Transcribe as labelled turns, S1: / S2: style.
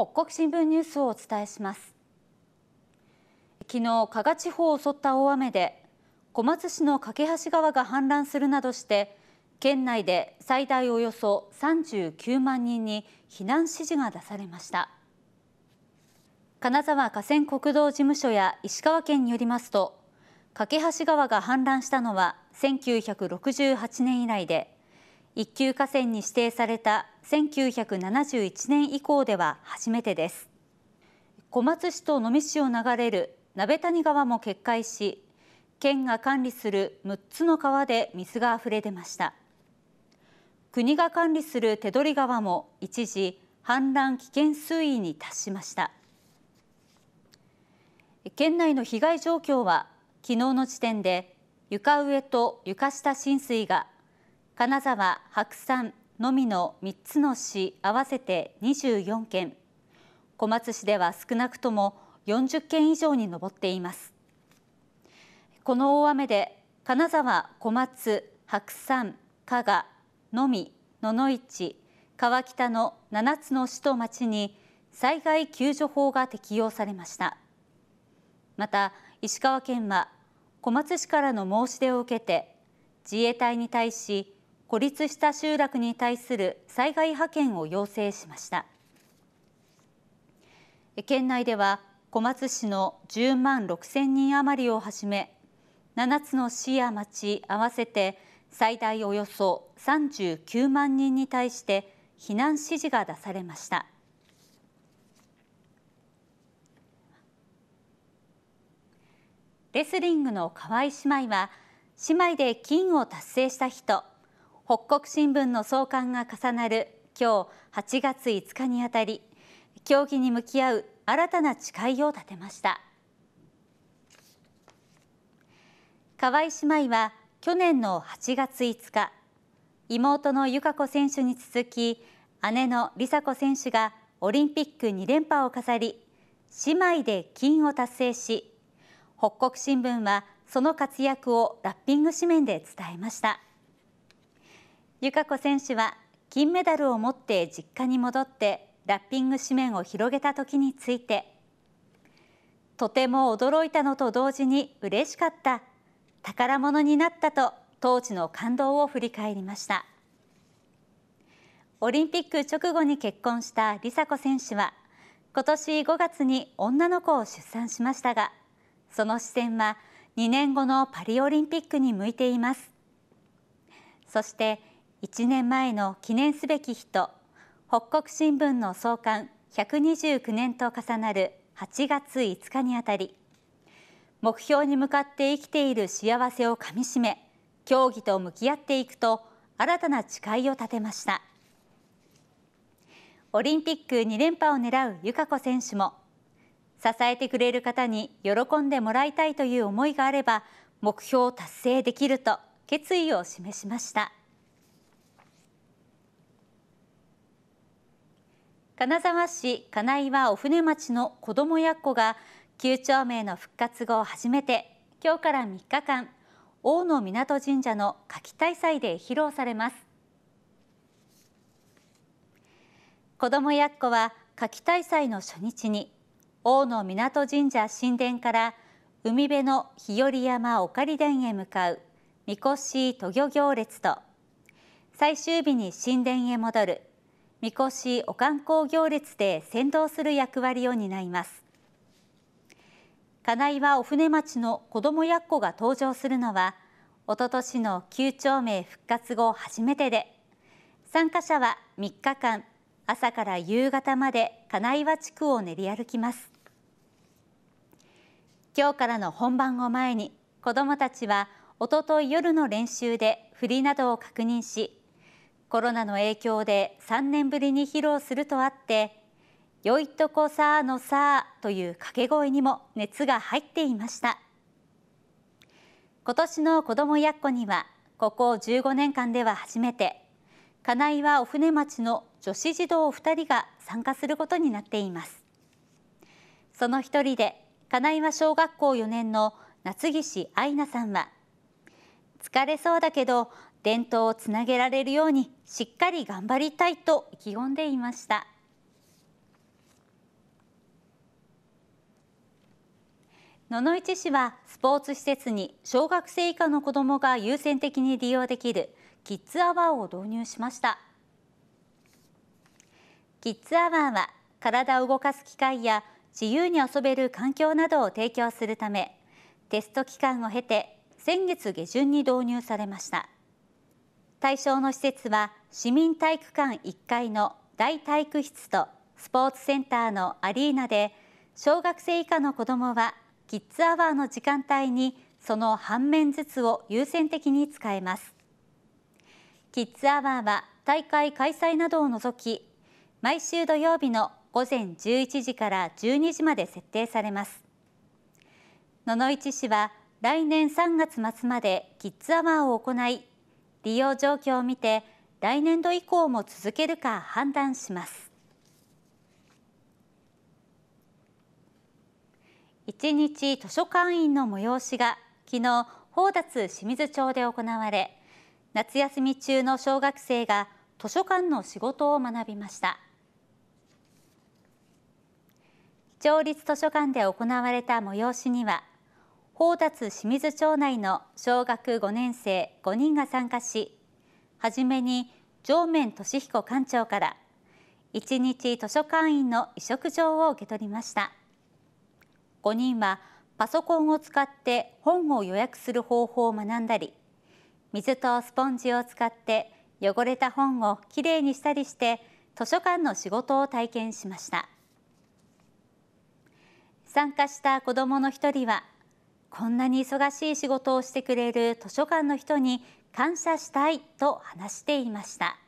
S1: 北国新聞ニュースをお伝えします昨日加賀地方を襲った大雨で小松市の架橋川が氾濫するなどして県内で最大およそ39万人に避難指示が出されました金沢河川国道事務所や石川県によりますと架橋川が氾濫したのは1968年以来で一級河川に指定された1971年以降では初めてです小松市と能美市を流れる鍋谷川も決壊し県が管理する6つの川で水が溢れ出ました国が管理する手取川も一時氾濫危険水位に達しました県内の被害状況は昨日の時点で床上と床下浸水が金沢、白山、のみの3つの市合わせて24件小松市では少なくとも40件以上に上っていますこの大雨で金沢、小松、白山、加賀、のみ、野々市、川北の7つの市と町に災害救助法が適用されましたまた石川県は小松市からの申し出を受けて自衛隊に対し孤立した集落に対する災害派遣を要請しました県内では小松市の10万6千人余りをはじめ7つの市や町合わせて最大およそ39万人に対して避難指示が出されましたレスリングの河合姉妹は姉妹で金を達成した人北国新聞の創刊が重なる今日8月5日にあたり競技に向き合う新たな誓いを立てました河合姉妹は去年の8月5日妹の由香子選手に続き姉の梨紗子選手がオリンピック2連覇を飾り姉妹で金を達成し北国新聞はその活躍をラッピング紙面で伝えました。友香子選手は金メダルを持って実家に戻ってラッピング紙面を広げた時についてとても驚いたのと同時に嬉しかった宝物になったと当時の感動を振り返りましたオリンピック直後に結婚した梨紗子選手は今年5月に女の子を出産しましたがその視線は2年後のパリオリンピックに向いていますそして1年前の記念すべき日と北国新聞の創刊129年と重なる8月5日にあたり目標に向かって生きている幸せをかみしめ競技と向き合っていくと新たな誓いを立てましたオリンピック2連覇を狙う由香子選手も支えてくれる方に喜んでもらいたいという思いがあれば目標を達成できると決意を示しました。金沢市金岩お船町の子どもやっこが旧町名の復活後初めて今日から3日間大野港神社の夏季大祭で披露されます子どもやっこは夏季大祭の初日に大野港神社神殿から海辺の日和山おかり殿へ向かう神輿渡御行列と最終日に神殿へ戻るみこしお観光行列で先導する役割を担います金岩お船町の子供やっ子が登場するのは一昨年の旧町名復活後初めてで参加者は3日間朝から夕方まで金岩地区を練り歩きます今日からの本番を前に子どもたちはおととい夜の練習で振りなどを確認しコロナの影響で3年ぶりに披露するとあって「よいとこさあのさあ」という掛け声にも熱が入っていました今年の子どもやっこにはここ15年間では初めて金岩お船町の女子児童2人が参加することになっていますその一人で金は小学校4年の夏岸愛菜さんは疲れそうだけど伝統をつなげられるようにしっかり頑張りたいと意気込んでいました野々市市はスポーツ施設に小学生以下の子どもが優先的に利用できるキッズアワーを導入しましたキッズアワーは体を動かす機会や自由に遊べる環境などを提供するためテスト期間を経て先月下旬に導入されました。対象の施設は市民体育館1階の大体育室とスポーツセンターのアリーナで小学生以下の子どもはキッズアワーの時間帯にその半面ずつを優先的に使えます。キッズアワーは大会開催などを除き毎週土曜日の午前11時から12時まで設定されます野々市市は来年3月末までキッズアワーを行い利用状況を見て来年度以降も続けるか判断します一日図書館員の催しが昨日宝達清水町で行われ夏休み中の小学生が図書館の仕事を学びました町立図書館で行われた催しには宝達清水町内の小学5年生5人が参加し、はじめに上面俊彦館長から1日図書館員の委嘱状を受け取りました。5人はパソコンを使って本を予約する方法を学んだり、水とスポンジを使って汚れた本をきれいにしたりして図書館の仕事を体験しました参加した子どもの一人はこんなに忙しい仕事をしてくれる図書館の人に感謝したいと話していました。